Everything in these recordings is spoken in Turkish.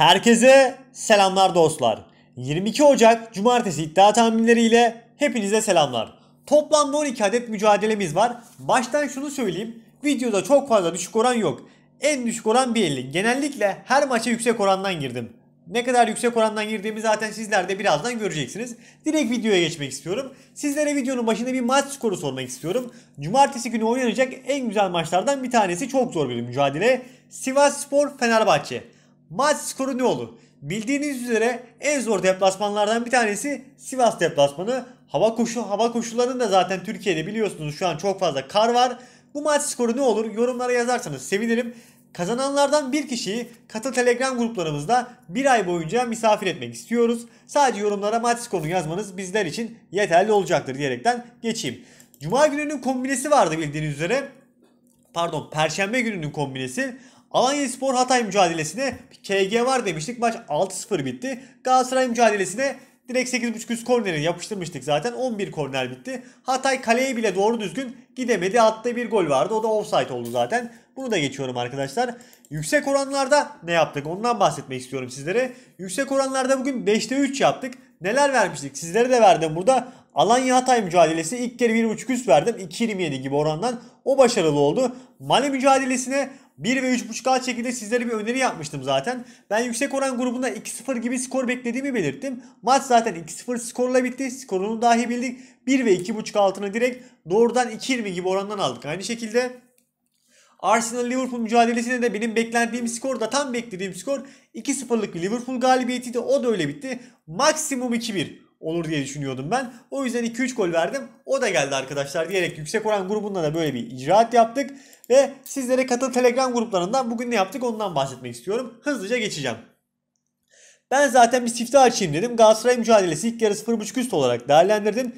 Herkese selamlar dostlar. 22 Ocak Cumartesi iddia tahminleriyle hepinize selamlar. Toplamda 12 adet mücadelemiz var. Baştan şunu söyleyeyim. Videoda çok fazla düşük oran yok. En düşük oran 1.50. Genellikle her maça yüksek orandan girdim. Ne kadar yüksek orandan girdiğimi zaten sizler de birazdan göreceksiniz. Direkt videoya geçmek istiyorum. Sizlere videonun başında bir maç skoru sormak istiyorum. Cumartesi günü oynanacak en güzel maçlardan bir tanesi çok zor bir mücadele. Sivas Spor Fenerbahçe. Maç skoru ne olur? Bildiğiniz üzere en zor deplasmanlardan bir tanesi Sivas deplasmanı. Hava koşu hava koşullarında zaten Türkiye'de biliyorsunuz şu an çok fazla kar var. Bu maç skoru ne olur? Yorumlara yazarsanız sevinirim. Kazananlardan bir kişiyi katıl telegram gruplarımızda bir ay boyunca misafir etmek istiyoruz. Sadece yorumlara maç skorunu yazmanız bizler için yeterli olacaktır diyerekten geçeyim. Cuma gününün kombinesi vardı bildiğiniz üzere. Pardon Perşembe gününün kombinesi. Alanya Spor Hatay mücadelesine KG var demiştik. Maç 6-0 bitti. Galatasaray mücadelesine direkt 8.5 üst korneri yapıştırmıştık zaten. 11 korner bitti. Hatay kaleye bile doğru düzgün gidemedi. Attığı bir gol vardı. O da offside oldu zaten. Bunu da geçiyorum arkadaşlar. Yüksek oranlarda ne yaptık? Ondan bahsetmek istiyorum sizlere. Yüksek oranlarda bugün 5'te 3 yaptık. Neler vermiştik? Sizlere de verdim burada. Alanya Hatay mücadelesi ilk kere 1.5 üst verdim. 2.27 gibi orandan o başarılı oldu. Mali mücadelesine 1 ve 3.5 alt şekilde sizlere bir öneri yapmıştım zaten. Ben yüksek oran grubunda 2-0 gibi skor beklediğimi belirttim. Maç zaten 2-0 skorla bitti. Skorunu dahi bildik. 1 ve 2.5 altını direkt doğrudan 2.20 gibi orandan aldık. Aynı şekilde Arsenal Liverpool mücadelesinde de benim beklediğim skor da tam beklediğim skor 2-0'lık Liverpool galibiyetiydi. O da öyle bitti. Maksimum 2-1 olur diye düşünüyordum ben. O yüzden 2-3 gol verdim. O da geldi arkadaşlar diyerek yüksek oran grubunda da böyle bir icraat yaptık. Ve sizlere katıl telegram gruplarından bugün ne yaptık ondan bahsetmek istiyorum. Hızlıca geçeceğim. Ben zaten bir sifte açayım dedim. Galatasaray mücadelesi ilk yarı 0.5 üst olarak değerlendirdim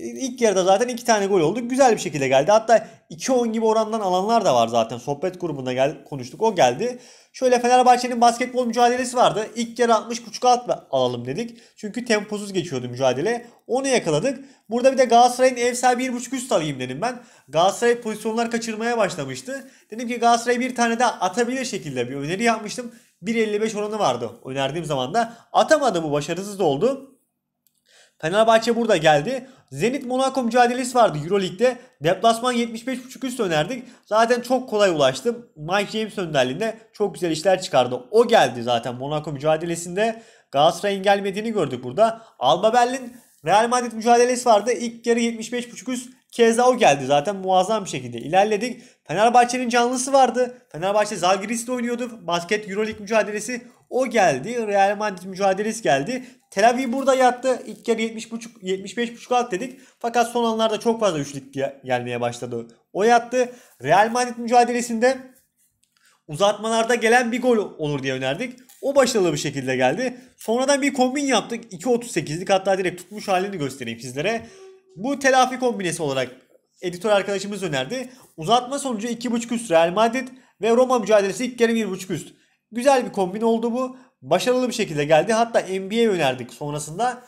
ilk yarıda zaten iki tane gol oldu. Güzel bir şekilde geldi. Hatta 2-10 gibi orandan alanlar da var zaten. Sohbet grubunda gel, konuştuk. O geldi. Şöyle Fenerbahçe'nin basketbol mücadelesi vardı. İlk yarı 60.5 alt alalım dedik. Çünkü temposuz geçiyordu mücadele. Onu yakaladık. Burada bir de Galatasaray'ın ev sahibi 1.5 üst alayım dedim ben. Galatasaray pozisyonlar kaçırmaya başlamıştı. Dedim ki Galatasaray bir tane daha atabilir şekilde bir öneri yapmıştım. 1.55 oranı vardı önerdiğim zaman da. Atamadı bu başarısız da oldu. Fenerbahçe burada geldi. Zenit Monaco mücadelesi vardı Euroleague'de. Deplasman 75.5 üst önerdik. Zaten çok kolay ulaştım. Mike James önderliğinde çok güzel işler çıkardı. O geldi zaten Monaco mücadelesinde. Galatasaray'ın gelmediğini gördük burada. Alba Berlin Real Madrid mücadelesi vardı. İlk yarı 75.5 üst Keza o geldi zaten muazzam bir şekilde ilerledik. Fenerbahçe'nin canlısı vardı. Fenerbahçe Zalgiris ile oynuyordu. Basket Euroleague mücadelesi o geldi. Real Madrid mücadelesi geldi. Tel Aviv burada yattı. İlk yarı 70.5 75.5 alt dedik. Fakat son anlarda çok fazla üçlük gelmeye başladı. O yattı. Real Madrid mücadelesinde uzatmalarda gelen bir gol olur diye önerdik. O başarılı bir şekilde geldi. Sonradan bir kombin yaptık. 2.38'lik hatta direkt tutmuş halini göstereyim sizlere. Bu telafi kombinesi olarak editör arkadaşımız önerdi. Uzatma sonucu 2.5 üst Real Madrid ve Roma mücadelesi ilk yarı 1.5 üst. Güzel bir kombin oldu bu. Başarılı bir şekilde geldi. Hatta NBA önerdik sonrasında.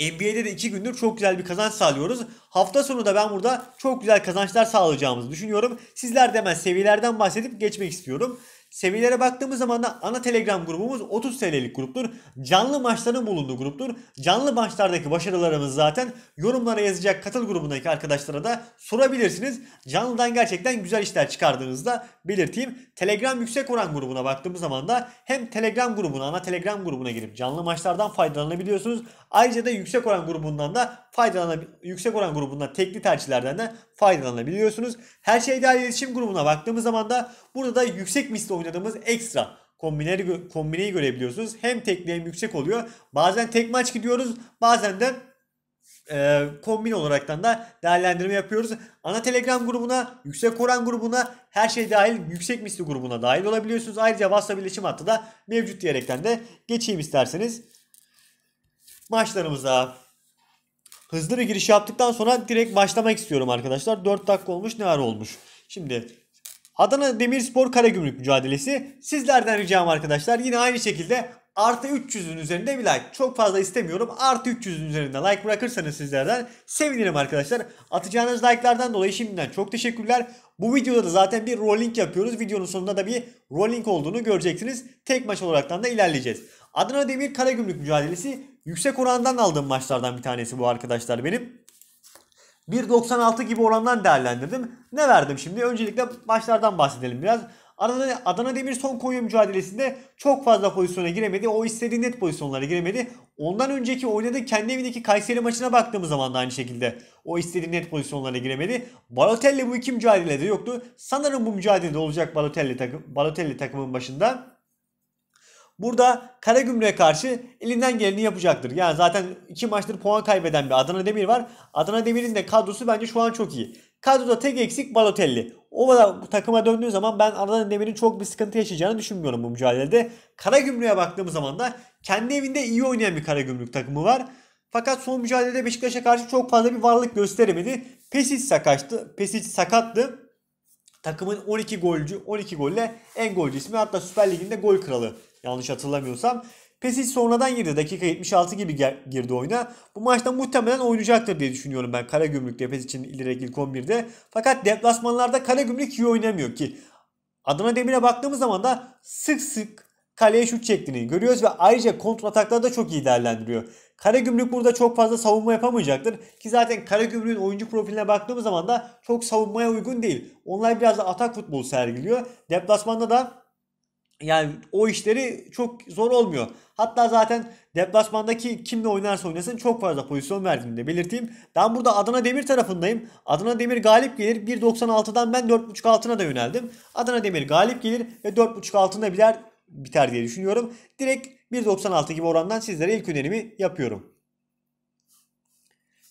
NBA'de de 2 gündür çok güzel bir kazanç sağlıyoruz. Hafta sonu da ben burada çok güzel kazançlar sağlayacağımızı düşünüyorum. Sizler de hemen seviyelerden bahsedip geçmek istiyorum. Seviyelere baktığımız zaman da ana Telegram grubumuz 30 TL'lik gruptur. Canlı maçların bulunduğu gruptur. Canlı maçlardaki başarılarımız zaten yorumlara yazacak katıl grubundaki arkadaşlara da sorabilirsiniz. Canlıdan gerçekten güzel işler çıkardığınızda belirteyim. Telegram yüksek oran grubuna baktığımız zaman da hem Telegram grubuna ana Telegram grubuna girip canlı maçlardan faydalanabiliyorsunuz. Ayrıca da yüksek oran grubundan da faydalanabilir. Yüksek oran grubundan tekli tercihlerden de faydalanabiliyorsunuz. Her şey dahil iletişim grubuna baktığımız zaman da burada da yüksek misli oynadığımız ekstra kombineri, kombineyi görebiliyorsunuz. Hem tekli hem yüksek oluyor. Bazen tek maç gidiyoruz. Bazen de e, kombin olaraktan da değerlendirme yapıyoruz. Ana Telegram grubuna, yüksek oran grubuna, her şey dahil yüksek misli grubuna dahil olabiliyorsunuz. Ayrıca WhatsApp iletişim hattı da mevcut diyerekten de geçeyim isterseniz. Maçlarımıza Hızlı bir giriş yaptıktan sonra direkt başlamak istiyorum arkadaşlar. 4 dakika olmuş ne ara olmuş. Şimdi Adana Demirspor Karagümrük mücadelesi. Sizlerden ricam arkadaşlar yine aynı şekilde artı 300'ün üzerinde bir like. Çok fazla istemiyorum. Artı 300'ün üzerinde like bırakırsanız sizlerden sevinirim arkadaşlar. Atacağınız like'lardan dolayı şimdiden çok teşekkürler. Bu videoda da zaten bir rolling yapıyoruz. Videonun sonunda da bir rolling olduğunu göreceksiniz. Tek maç olaraktan da ilerleyeceğiz. Adana Demir Karagümrük mücadelesi Yüksek orandan aldığım maçlardan bir tanesi bu arkadaşlar benim. 1.96 gibi orandan değerlendirdim. Ne verdim şimdi? Öncelikle maçlardan bahsedelim biraz. Adana, Adana Demir son Konya mücadelesinde çok fazla pozisyona giremedi. O istediği net pozisyonlara giremedi. Ondan önceki oynadığı kendi evindeki Kayseri maçına baktığımız zaman da aynı şekilde o istediği net pozisyonlara giremedi. Balotelli bu iki mücadelede yoktu. Sanırım bu mücadelede olacak Balotelli, takım, Balotelli takımın başında. Burada Karagümrük'e karşı elinden geleni yapacaktır. Yani zaten iki maçtır puan kaybeden bir Adana Demir var. Adana Demir'in de kadrosu bence şu an çok iyi. Kadroda tek eksik Balotelli. O kadar bu takıma döndüğü zaman ben Adana Demir'in çok bir sıkıntı yaşayacağını düşünmüyorum bu mücadelede. Karagümrük'e baktığımız zaman da kendi evinde iyi oynayan bir Karagümrük takımı var. Fakat son mücadelede Beşiktaş'a karşı çok fazla bir varlık gösteremedi. Pesic sakattı. Pesic sakattı. Takımın 12 golcü, 12 golle en golcü ismi hatta Süper liginde gol kralı yanlış hatırlamıyorsam. Pesic sonradan girdi. Dakika 76 gibi girdi oyuna. Bu maçta muhtemelen oynayacaktır diye düşünüyorum ben. Karagümrük'te Pesic'in ilerek ilk 11'de. Fakat deplasmanlarda Karagümrük iyi oynamıyor ki. Adana Demir'e baktığımız zaman da sık sık kaleye şut çektiğini görüyoruz ve ayrıca kontratakları da çok iyi değerlendiriyor. Karagümrük burada çok fazla savunma yapamayacaktır. Ki zaten Karagümrük'ün oyuncu profiline baktığımız zaman da çok savunmaya uygun değil. Onlar biraz da atak futbolu sergiliyor. Deplasmanda da yani o işleri çok zor olmuyor. Hatta zaten deplasmandaki kimle oynarsa oynasın çok fazla pozisyon verdiğini de belirteyim. Ben burada Adana Demir tarafındayım. Adana Demir galip gelir. 1.96'dan ben 4.5 altına da yöneldim. Adana Demir galip gelir ve 4.5 altında birer biter diye düşünüyorum. Direkt 1.96 gibi orandan sizlere ilk önerimi yapıyorum.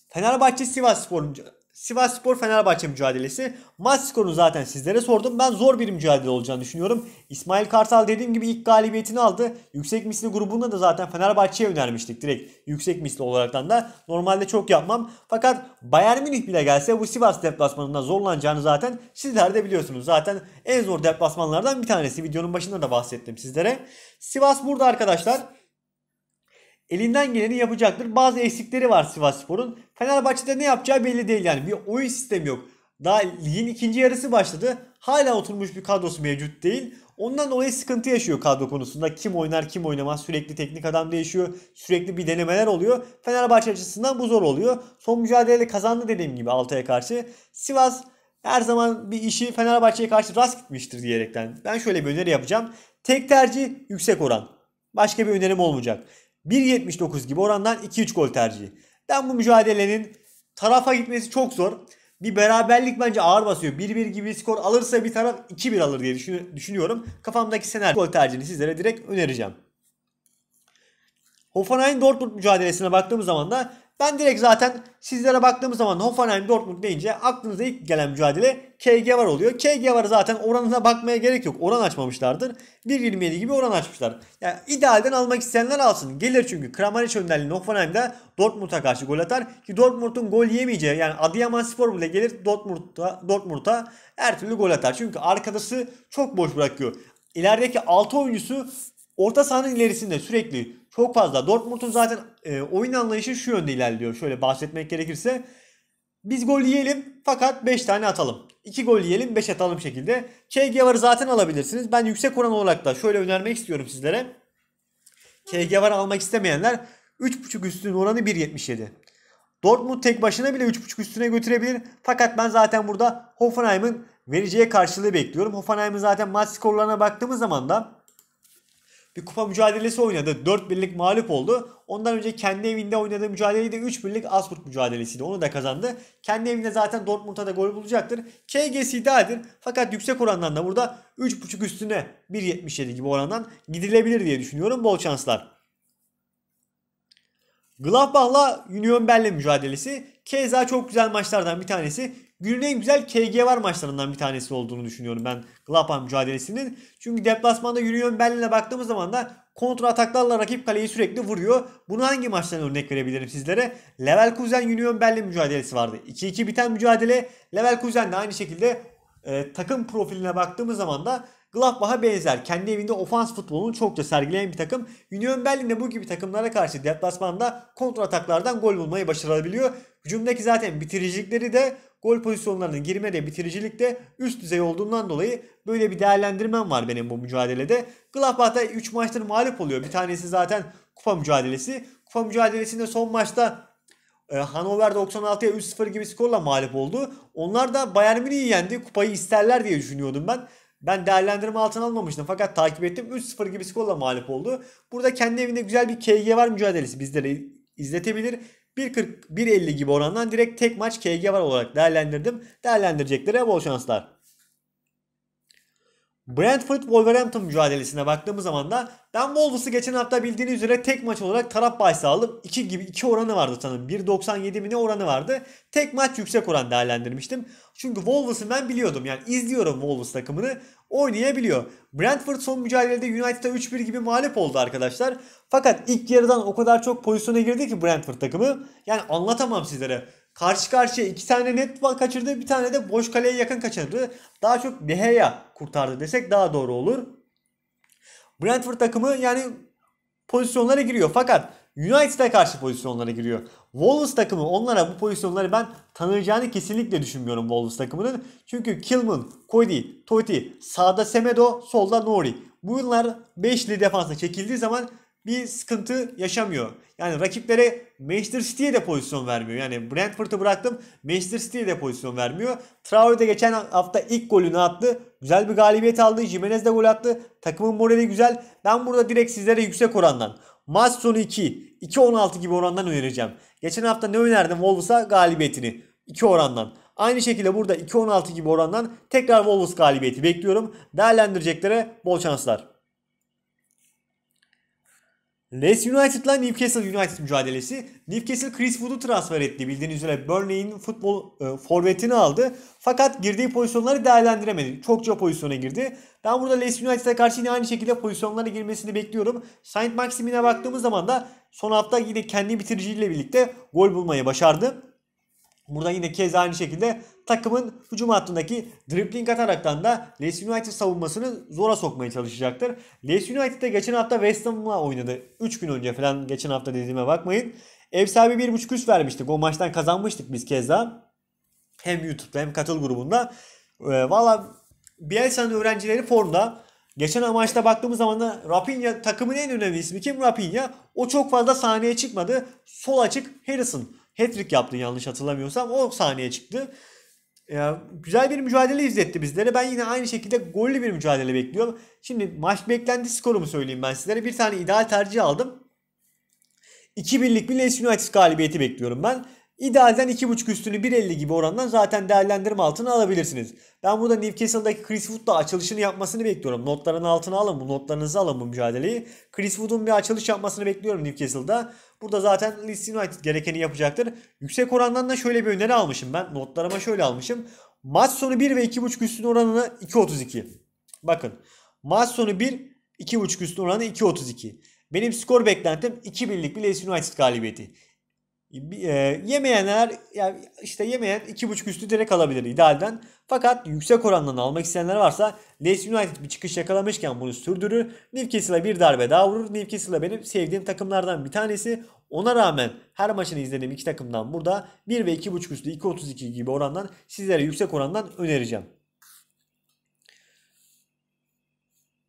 Fenerbahçe Sivas Spor Sivas Spor Fenerbahçe mücadelesi. Maç skorunu zaten sizlere sordum. Ben zor bir mücadele olacağını düşünüyorum. İsmail Kartal dediğim gibi ilk galibiyetini aldı. Yüksek misli grubunda da zaten Fenerbahçe'ye önermiştik direkt. Yüksek misli olaraktan da. Normalde çok yapmam. Fakat Bayern Münih bile gelse bu Sivas deplasmanından zorlanacağını zaten sizler de biliyorsunuz. Zaten en zor deplasmanlardan bir tanesi. Videonun başında da bahsettim sizlere. Sivas burada arkadaşlar elinden geleni yapacaktır. Bazı eksikleri var Sivas Spor'un. Fenerbahçe'de ne yapacağı belli değil yani. Bir oyun sistemi yok. Daha ligin ikinci yarısı başladı. Hala oturmuş bir kadrosu mevcut değil. Ondan dolayı sıkıntı yaşıyor kadro konusunda. Kim oynar kim oynamaz sürekli teknik adam değişiyor. Sürekli bir denemeler oluyor. Fenerbahçe açısından bu zor oluyor. Son mücadelede kazandı dediğim gibi Altay'a karşı. Sivas her zaman bir işi Fenerbahçe'ye karşı rast gitmiştir diyerekten. Ben şöyle bir öneri yapacağım. Tek tercih yüksek oran. Başka bir önerim olmayacak. 1.79 gibi orandan 2-3 gol tercihi. Ben bu mücadelenin tarafa gitmesi çok zor. Bir beraberlik bence ağır basıyor. 1-1 gibi bir skor alırsa bir taraf 2-1 alır diye düşünüyorum. Kafamdaki senaryo gol tercihini sizlere direkt önereceğim. Hoffenheim Dortmund mücadelesine baktığımız zaman da ben direkt zaten sizlere baktığımız zaman Hoffenheim Dortmund deyince aklınıza ilk gelen mücadele KG var oluyor. KG var zaten oranına bakmaya gerek yok. Oran açmamışlardır. 1.27 gibi oran açmışlar. Yani idealden almak isteyenler alsın. Gelir çünkü Kramaric önderliğinde Hoffenheim'de Dortmund'a karşı gol atar. Ki Dortmund'un gol yemeyeceği yani Adıyaman Spor bile gelir Dortmund'a Dortmund'a her türlü gol atar. Çünkü arkadası çok boş bırakıyor. İlerideki 6 oyuncusu Orta sahanın ilerisinde sürekli çok fazla. Dortmund'un zaten e, oyun anlayışı şu yönde ilerliyor. Şöyle bahsetmek gerekirse. Biz gol yiyelim fakat 5 tane atalım. 2 gol yiyelim 5 atalım şekilde. KG var zaten alabilirsiniz. Ben yüksek oran olarak da şöyle önermek istiyorum sizlere. KG var almak istemeyenler 3.5 üstünün oranı 1.77. Dortmund tek başına bile 3.5 üstüne götürebilir. Fakat ben zaten burada Hoffenheim'in vereceği karşılığı bekliyorum. Hoffenheim'in zaten maç skorlarına baktığımız zaman da bir kupa mücadelesi oynadı. 4 birlik mağlup oldu. Ondan önce kendi evinde oynadığı mücadeleyi de 3 birlik Asburg mücadelesiydi. Onu da kazandı. Kendi evinde zaten Dortmund'a da gol bulacaktır. KGS idealdir. Fakat yüksek orandan da burada 3.5 üstüne 1.77 gibi orandan gidilebilir diye düşünüyorum. Bol şanslar. Gladbach'la Union Berlin mücadelesi. Keza çok güzel maçlardan bir tanesi. Günün en güzel KG var maçlarından bir tanesi olduğunu düşünüyorum ben Glapa mücadelesinin. Çünkü deplasmanda Union Berlin'e baktığımız zaman da kontra ataklarla rakip kaleyi sürekli vuruyor. Bunu hangi maçtan örnek verebilirim sizlere? Level kuzen Union Berlin mücadelesi vardı. 2-2 biten mücadele. Level kuzen de aynı şekilde e, takım profiline baktığımız zaman da Gladbach'a benzer. Kendi evinde ofans futbolunu çokça sergileyen bir takım. Union Berlin de bu gibi takımlara karşı deplasmanda kontra ataklardan gol bulmayı başarabiliyor. Hücumdaki zaten bitiricilikleri de gol pozisyonlarına girme de bitiricilik de üst düzey olduğundan dolayı böyle bir değerlendirmem var benim bu mücadelede. Gladbach'ta 3 maçtır mağlup oluyor. Bir tanesi zaten kupa mücadelesi. Kupa mücadelesinde son maçta e, Hanover 96'ya 3-0 gibi skorla mağlup oldu. Onlar da Bayern Münih'i yendi. Kupayı isterler diye düşünüyordum ben. Ben değerlendirme altına almamıştım fakat takip ettim. 3-0 gibi skorla mağlup oldu. Burada kendi evinde güzel bir KG var mücadelesi bizlere izletebilir. 1.40-1.50 gibi orandan direkt tek maç KG var olarak değerlendirdim. Değerlendireceklere bol şanslar. Brentford Wolverhampton mücadelesine baktığımız zaman da ben Wolves'ı geçen hafta bildiğiniz üzere tek maç olarak taraf bahsi aldım. 2 gibi 2 oranı vardı sanırım. 1.97 mi ne oranı vardı. Tek maç yüksek oran değerlendirmiştim. Çünkü Wolves'ı ben biliyordum. Yani izliyorum Wolves takımını. Oynayabiliyor. Brentford son mücadelede United'a 3-1 gibi mağlup oldu arkadaşlar. Fakat ilk yarıdan o kadar çok pozisyona girdi ki Brentford takımı. Yani anlatamam sizlere. Karşı karşıya iki tane net kaçırdı. Bir tane de boş kaleye yakın kaçırdı. Daha çok Deheya kurtardı desek daha doğru olur. Brentford takımı yani pozisyonlara giriyor. Fakat United'a karşı pozisyonlara giriyor. Wolves takımı onlara bu pozisyonları ben tanıyacağını kesinlikle düşünmüyorum Wolves takımının. Çünkü Kilman, Cody, Totti, sağda Semedo, solda Nori. Bunlar 5'li defansa çekildiği zaman bir sıkıntı yaşamıyor. Yani rakiplere Manchester City'ye de pozisyon vermiyor. Yani Brentford'u bıraktım Manchester City'ye de pozisyon vermiyor. Traore de geçen hafta ilk golünü attı. Güzel bir galibiyet aldı. Jimenez de gol attı. Takımın morali güzel. Ben burada direkt sizlere yüksek orandan maç sonu 2, 2-16 gibi orandan önereceğim. Geçen hafta ne önerdim Wolves'a galibiyetini. 2 orandan. Aynı şekilde burada 2-16 gibi orandan tekrar Wolves galibiyeti bekliyorum. Değerlendireceklere bol şanslar. Leeds United'la ile Newcastle United mücadelesi. Newcastle Chris Wood'u transfer etti. Bildiğiniz üzere Burnley'in futbol e, forvetini aldı. Fakat girdiği pozisyonları değerlendiremedi. Çokça pozisyona girdi. Ben burada Leeds United'a karşı yine aynı şekilde pozisyonlara girmesini bekliyorum. Saint Maximin'e baktığımız zaman da son hafta yine kendi bitiriciyle birlikte gol bulmayı başardı. Burada yine kez aynı şekilde takımın hücum hattındaki dribbling ataraktan da Leeds United savunmasını zora sokmaya çalışacaktır. Leeds United de geçen hafta West Ham'la oynadı. 3 gün önce falan geçen hafta dediğime bakmayın. Ev sahibi 1.5 üst vermiştik. O maçtan kazanmıştık biz keza. Hem YouTube'da hem katıl grubunda. E, Valla Bielsa'nın öğrencileri formda. Geçen amaçta baktığımız zaman da Rapinha takımın en önemli ismi kim? Rapinha. O çok fazla sahneye çıkmadı. Sol açık Harrison. Hattrick yaptı yanlış hatırlamıyorsam. O sahneye çıktı güzel bir mücadele izletti bizlere. Ben yine aynı şekilde gollü bir mücadele bekliyorum. Şimdi maç beklenti skorumu söyleyeyim ben sizlere. Bir tane ideal tercih aldım. 2-1'lik bir Leeds United galibiyeti bekliyorum ben. İdealden 2.5 üstünü 1.50 gibi orandan zaten değerlendirme altına alabilirsiniz. Ben burada Newcastle'daki Chris Wood'la açılışını yapmasını bekliyorum. Notların altına alın bu notlarınızı alın bu mücadeleyi. Chris Wood'un bir açılış yapmasını bekliyorum Newcastle'da. Burada zaten Leeds United gerekeni yapacaktır. Yüksek orandan da şöyle bir öneri almışım ben. Notlarıma şöyle almışım. Maç sonu 1 ve 2.5 üstün oranını 2.32. Bakın maç sonu 1 2.5 üstün oranı 2.32. Benim skor beklentim 2-1'lik bir Leeds United galibiyeti. E, yemeyenler yani işte yemeyen 2.5 üstü direkt alabilir idealden. Fakat yüksek orandan almak isteyenler varsa Leeds United bir çıkış yakalamışken bunu sürdürür. Newcastle'a bir darbe daha vurur. Newcastle benim sevdiğim takımlardan bir tanesi. Ona rağmen her maçını izlediğim iki takımdan burada 1 ve 2.5 üstü 2.32 gibi orandan sizlere yüksek orandan önereceğim.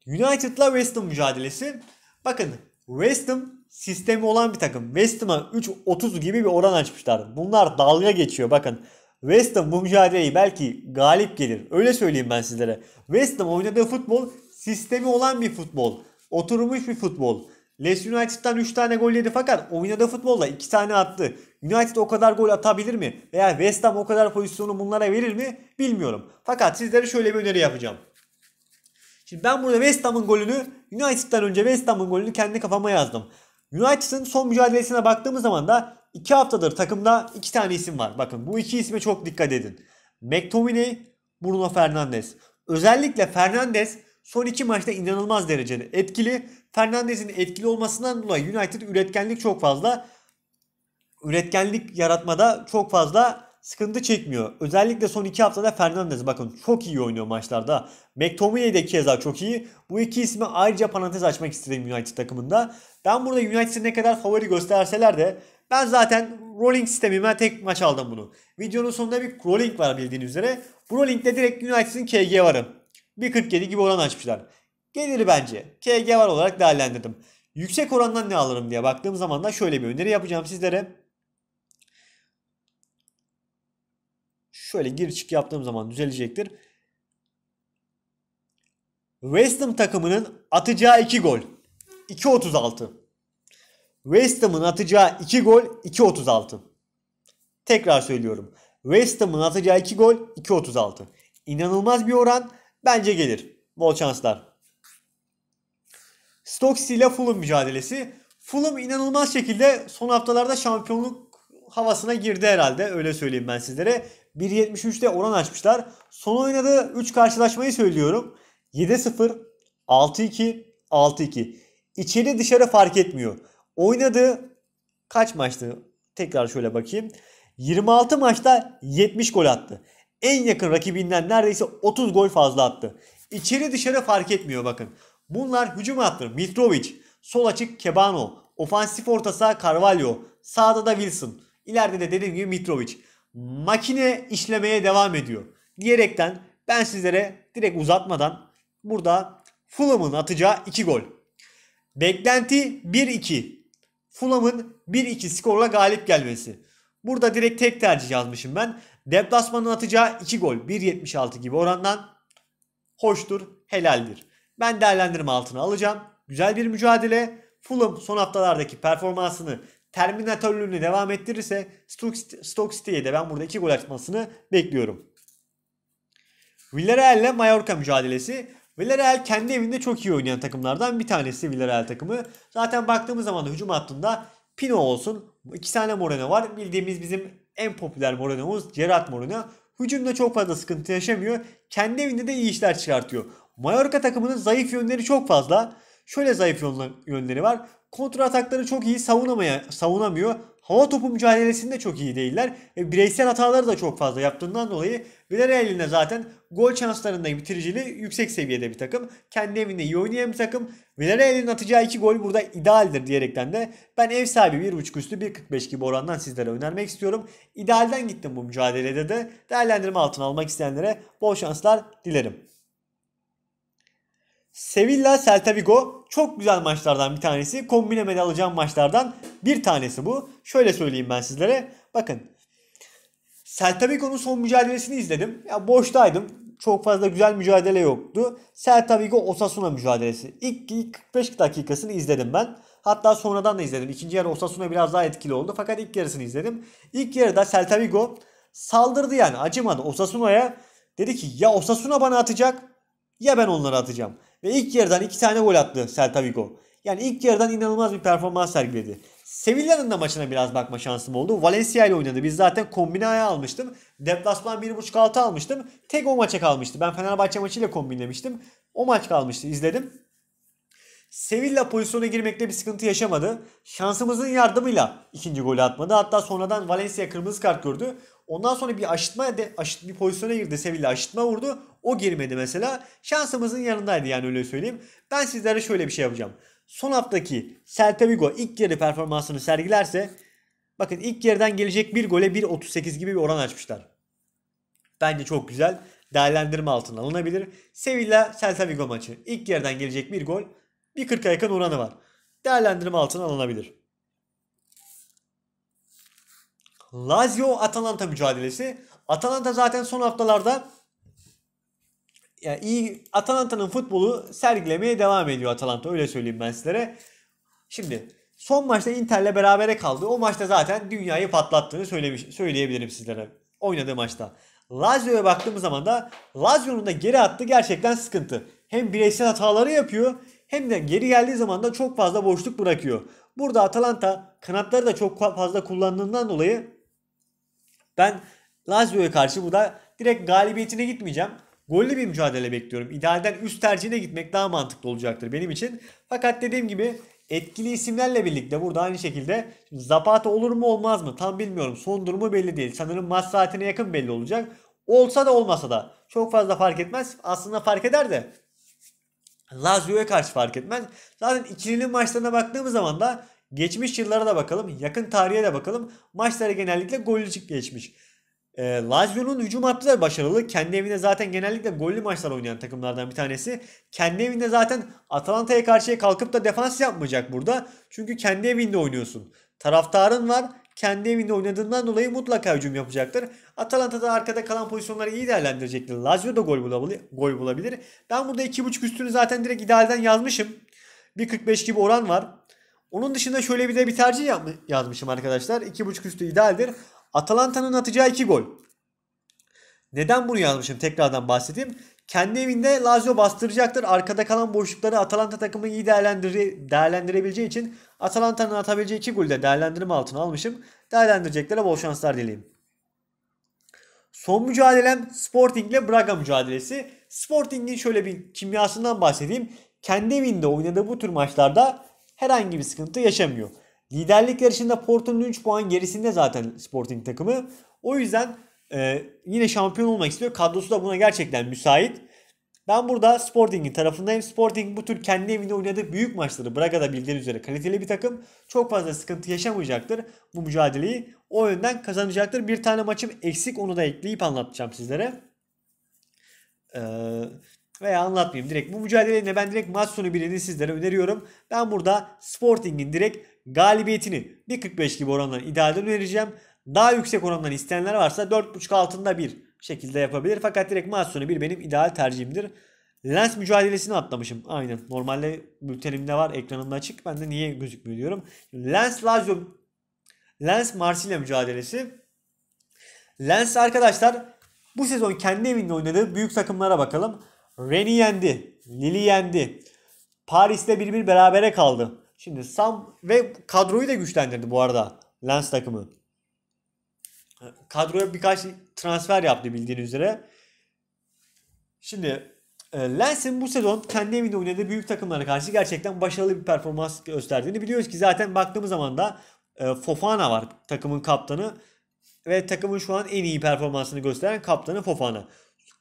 United'la West Ham mücadelesi. Bakın West Ham sistemi olan bir takım. West Ham'a 3.30 gibi bir oran açmışlar. Bunlar dalga geçiyor bakın. West Ham bu mücadeleyi belki galip gelir. Öyle söyleyeyim ben sizlere. West Ham oynadığı futbol sistemi olan bir futbol. Oturmuş bir futbol. Leeds United'dan 3 tane gol yedi fakat oynadığı futbolla 2 tane attı. United o kadar gol atabilir mi? Veya West Ham o kadar pozisyonu bunlara verir mi? Bilmiyorum. Fakat sizlere şöyle bir öneri yapacağım. Şimdi ben burada West Ham'ın golünü United'dan önce West Ham'ın golünü kendi kafama yazdım. United'ın son mücadelesine baktığımız zaman da 2 haftadır takımda 2 tane isim var. Bakın bu iki isme çok dikkat edin. McTominay, Bruno Fernandes. Özellikle Fernandes son 2 maçta inanılmaz derecede etkili. Fernandes'in etkili olmasından dolayı United üretkenlik çok fazla. Üretkenlik yaratmada çok fazla sıkıntı çekmiyor. Özellikle son iki haftada Fernandez bakın çok iyi oynuyor maçlarda. McTominay de keza çok iyi. Bu iki ismi ayrıca parantez açmak istedim United takımında. Ben burada United'i ne kadar favori gösterseler de ben zaten rolling sistemime tek maç aldım bunu. Videonun sonunda bir rolling var bildiğiniz üzere. Bu rollingde direkt United'in KG varım. 1.47 gibi oran açmışlar. Gelir bence. KG var olarak değerlendirdim. Yüksek orandan ne alırım diye baktığım zaman da şöyle bir öneri yapacağım sizlere. Şöyle gir çık yaptığım zaman düzelecektir. West Ham takımının atacağı 2 gol. 2.36. West Ham'ın atacağı 2 gol 2.36. Tekrar söylüyorum. West Ham'ın atacağı 2 gol 2.36. İnanılmaz bir oran. Bence gelir. Bol şanslar. Stoke ile Fulham mücadelesi. Fulham inanılmaz şekilde son haftalarda şampiyonluk havasına girdi herhalde. Öyle söyleyeyim ben sizlere. 1.73'te oran açmışlar. Son oynadığı 3 karşılaşmayı söylüyorum. 7-0, 6-2, 6-2. İçeri dışarı fark etmiyor. Oynadığı kaç maçtı? Tekrar şöyle bakayım. 26 maçta 70 gol attı. En yakın rakibinden neredeyse 30 gol fazla attı. İçeri dışarı fark etmiyor bakın. Bunlar hücum attı. Mitrovic, sol açık Kebano, ofansif ortası Carvalho, sağda da Wilson, İleride de dediğim gibi Mitrovic makine işlemeye devam ediyor. Diyerekten ben sizlere direkt uzatmadan burada Fulham'ın atacağı 2 gol. Beklenti 1-2. Fulham'ın 1-2 skorla galip gelmesi. Burada direkt tek tercih yazmışım ben. Deplasmanın atacağı 2 gol 1.76 gibi orandan hoştur, helaldir. Ben değerlendirme altına alacağım. Güzel bir mücadele. Fulham son haftalardaki performansını Terminatörlüğünü devam ettirirse Stoke City'ye de ben burada 2 gol atmasını bekliyorum. Villarreal ile Mallorca mücadelesi. Villarreal kendi evinde çok iyi oynayan takımlardan bir tanesi Villarreal takımı. Zaten baktığımız zaman da hücum hattında Pino olsun. iki tane Moreno var. Bildiğimiz bizim en popüler Moreno'muz Gerard Moreno. Hücumda çok fazla sıkıntı yaşamıyor. Kendi evinde de iyi işler çıkartıyor. Mallorca takımının zayıf yönleri çok fazla. Şöyle zayıf yönleri var kontra atakları çok iyi savunamaya, savunamıyor. Hava topu mücadelesinde çok iyi değiller. Ve bireysel hataları da çok fazla yaptığından dolayı Villarreal'in de zaten gol şanslarında bitiriciliği yüksek seviyede bir takım. Kendi evinde iyi oynayan bir takım. Villarreal'in atacağı iki gol burada idealdir diyerekten de ben ev sahibi 1.5 üstü 1.45 gibi orandan sizlere önermek istiyorum. İdealden gittim bu mücadelede de değerlendirme altına almak isteyenlere bol şanslar dilerim. Sevilla Celta Vigo çok güzel maçlardan bir tanesi. Kombinemede alacağım maçlardan bir tanesi bu. Şöyle söyleyeyim ben sizlere. Bakın. Celta Vigo'nun son mücadelesini izledim. Ya boştaydım. Çok fazla güzel mücadele yoktu. Celta Vigo Osasuna mücadelesi. İlk, ilk 45 dakikasını izledim ben. Hatta sonradan da izledim. İkinci yarı Osasuna biraz daha etkili oldu. Fakat ilk yarısını izledim. İlk yarıda Celta Vigo saldırdı yani. Acımadı Osasuna'ya. Dedi ki ya Osasuna bana atacak ya ben onları atacağım. Ve ilk yarıdan iki tane gol attı Celta Vigo. Yani ilk yarıdan inanılmaz bir performans sergiledi. Sevilla'nın da maçına biraz bakma şansım oldu. Valencia ile oynadı. Biz zaten kombinaya almıştım. Deplasman 1.5 altı almıştım. Tek o maça kalmıştı. Ben Fenerbahçe maçıyla kombinlemiştim. O maç kalmıştı. İzledim. Sevilla pozisyona girmekte bir sıkıntı yaşamadı. Şansımızın yardımıyla ikinci golü atmadı. Hatta sonradan Valencia kırmızı kart gördü. Ondan sonra bir aşıtma de, aşıt, bir pozisyona girdi Sevilla aşıtma vurdu. O girmedi mesela. Şansımızın yanındaydı yani öyle söyleyeyim. Ben sizlere şöyle bir şey yapacağım. Son haftaki Celta Vigo ilk yarı performansını sergilerse bakın ilk yerden gelecek bir gole 1.38 gibi bir oran açmışlar. Bence çok güzel. Değerlendirme altına alınabilir. Sevilla Celta Vigo maçı. İlk yerden gelecek bir gol bir 40'a yakın oranı var. Değerlendirme altına alınabilir. Lazio-Atalanta mücadelesi. Atalanta zaten son haftalarda yani iyi Atalanta'nın futbolu sergilemeye devam ediyor Atalanta öyle söyleyeyim ben sizlere. Şimdi son maçta Inter'le berabere kaldı. O maçta zaten dünyayı patlattığını söylemiş, söyleyebilirim sizlere oynadığı maçta. Lazio'ya baktığımız zaman da Lazio'nun da geri attığı gerçekten sıkıntı. Hem bireysel hataları yapıyor hem de geri geldiği zaman da çok fazla boşluk bırakıyor. Burada Atalanta kanatları da çok fazla kullandığından dolayı ben Lazio'ya karşı bu da direkt galibiyetine gitmeyeceğim. Gollü bir mücadele bekliyorum. İdealden üst tercihine gitmek daha mantıklı olacaktır benim için. Fakat dediğim gibi etkili isimlerle birlikte burada aynı şekilde Zapata olur mu olmaz mı tam bilmiyorum. Son durumu belli değil. Sanırım maç saatine yakın belli olacak. Olsa da olmasa da çok fazla fark etmez. Aslında fark eder de Lazio'ya karşı fark etmez. Zaten ikilinin maçlarına baktığımız zaman da geçmiş yıllara da bakalım. Yakın tarihe de bakalım. Maçları genellikle gollü geçmiş. E, ee, Lazio'nun hücum hattı da başarılı. Kendi evinde zaten genellikle gollü maçlar oynayan takımlardan bir tanesi. Kendi evinde zaten Atalanta'ya karşıya kalkıp da defans yapmayacak burada. Çünkü kendi evinde oynuyorsun. Taraftarın var kendi evinde oynadığından dolayı mutlaka hücum yapacaktır. Atalanta da arkada kalan pozisyonları iyi değerlendirecektir. Lazio da gol bulabilir. Gol bulabilir. Ben burada 2.5 üstünü zaten direkt idealden yazmışım. 1.45 gibi oran var. Onun dışında şöyle bir de bir tercih yazmışım arkadaşlar. 2.5 üstü idealdir. Atalanta'nın atacağı 2 gol. Neden bunu yazmışım tekrardan bahsedeyim. Kendi evinde Lazio bastıracaktır. Arkada kalan boşlukları Atalanta takımı iyi değerlendire, değerlendirebileceği için Atalanta'nın atabileceği iki golde de değerlendirme altına almışım. Değerlendireceklere bol şanslar dileyim. Son mücadelem Sporting ile Braga mücadelesi. Sporting'in şöyle bir kimyasından bahsedeyim. Kendi evinde oynadığı bu tür maçlarda herhangi bir sıkıntı yaşamıyor. Liderlik yarışında Porto'nun 3 puan gerisinde zaten Sporting takımı. O yüzden ee, yine şampiyon olmak istiyor. Kadrosu da buna gerçekten müsait. Ben burada Sporting'in tarafındayım. Sporting bu tür kendi evinde oynadığı büyük maçları Braga'da bildiğiniz üzere kaliteli bir takım. Çok fazla sıkıntı yaşamayacaktır. Bu mücadeleyi o yönden kazanacaktır. Bir tane maçım eksik onu da ekleyip anlatacağım sizlere. Ee, veya anlatmayayım direkt. Bu mücadeleyi de ben direkt maç sonu birini sizlere öneriyorum. Ben burada Sporting'in direkt galibiyetini 1.45 gibi oranla idealden önereceğim. Daha yüksek orandan isteyenler varsa 4.5 altında bir şekilde yapabilir. Fakat direkt maç sonu bir benim ideal tercihimdir. Lens mücadelesini atlamışım. Aynen. Normalde bültenimde var. Ekranımda açık. Ben de niye gözükmüyor diyorum. Lens Lazio Lens Marsilya mücadelesi. Lens arkadaşlar bu sezon kendi evinde oynadığı büyük takımlara bakalım. Rennes yendi. Lille yendi. Paris'te 1-1 berabere kaldı. Şimdi Sam ve kadroyu da güçlendirdi bu arada Lens takımı kadroya birkaç transfer yaptı bildiğiniz üzere. Şimdi e, Lens'in bu sezon kendi evinde oynadığı büyük takımlara karşı gerçekten başarılı bir performans gösterdiğini biliyoruz ki zaten baktığımız zaman da e, Fofana var takımın kaptanı ve takımın şu an en iyi performansını gösteren kaptanı Fofana.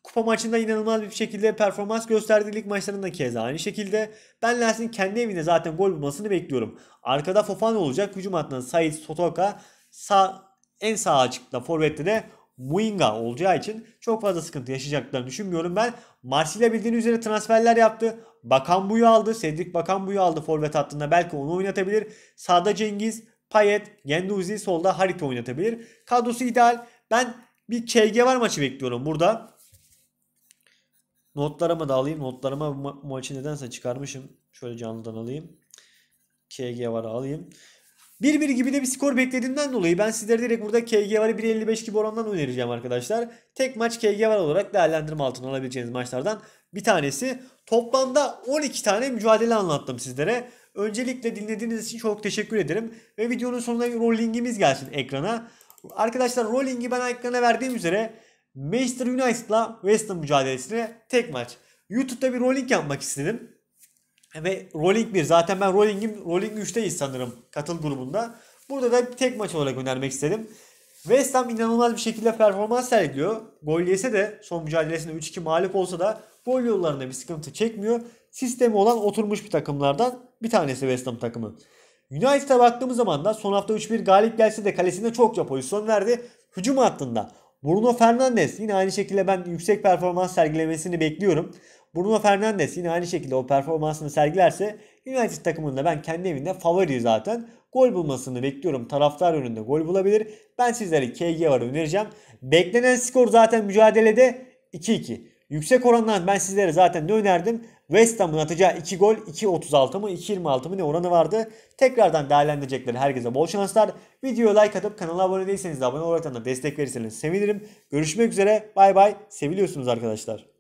Kupa maçında inanılmaz bir şekilde performans gösterdi. Lig maçlarında keza aynı şekilde. Ben Lens'in kendi evinde zaten gol bulmasını bekliyorum. Arkada Fofana olacak. Hücum hattında Said Sotoka, sağ en sağ açıkta forvette de Muinga olacağı için çok fazla sıkıntı yaşayacaklarını düşünmüyorum ben. Marsilya bildiğiniz üzere transferler yaptı. Bakan Buyu aldı. Sedik Bakan Buyu aldı forvet hattında. Belki onu oynatabilir. Sağda Cengiz, Payet, Genduzi, solda Harit oynatabilir. Kadrosu ideal. Ben bir KG var maçı bekliyorum burada. Notlarımı da alayım. Notlarıma ma- maçı nedense çıkarmışım. Şöyle canlıdan alayım. KG var alayım. 1-1 gibi de bir skor beklediğimden dolayı ben sizlere direkt burada KG varı 1.55 gibi orandan önereceğim arkadaşlar. Tek maç KG var olarak değerlendirme altına alabileceğiniz maçlardan bir tanesi. Toplamda 12 tane mücadele anlattım sizlere. Öncelikle dinlediğiniz için çok teşekkür ederim. Ve videonun sonuna rollingimiz gelsin ekrana. Arkadaşlar rollingi ben ekrana verdiğim üzere Manchester United'la West Ham mücadelesine tek maç. YouTube'da bir rolling yapmak istedim. Ve Rolling 1. Zaten ben Rolling'im Rolling 3'teyiz sanırım katıl grubunda. Burada da bir tek maç olarak önermek istedim. West Ham inanılmaz bir şekilde performans sergiliyor. Gol yese de son mücadelesinde 3-2 mağlup olsa da gol yollarında bir sıkıntı çekmiyor. Sistemi olan oturmuş bir takımlardan bir tanesi West Ham takımı. United'a baktığımız zaman da son hafta 3-1 galip gelse de kalesinde çokça pozisyon verdi. Hücum hattında Bruno Fernandes yine aynı şekilde ben yüksek performans sergilemesini bekliyorum. Bruno Fernandes yine aynı şekilde o performansını sergilerse United takımında ben kendi evinde favori zaten. Gol bulmasını bekliyorum. Taraftar önünde gol bulabilir. Ben sizlere KG var önereceğim. Beklenen skor zaten mücadelede 2-2. Yüksek orandan ben sizlere zaten ne önerdim? West Ham'ın atacağı 2 gol 2.36 mı 2.26 mı ne oranı vardı. Tekrardan değerlendirecekleri herkese bol şanslar. Videoya like atıp kanala abone değilseniz de abone olarak da destek verirseniz sevinirim. Görüşmek üzere bay bay seviliyorsunuz arkadaşlar.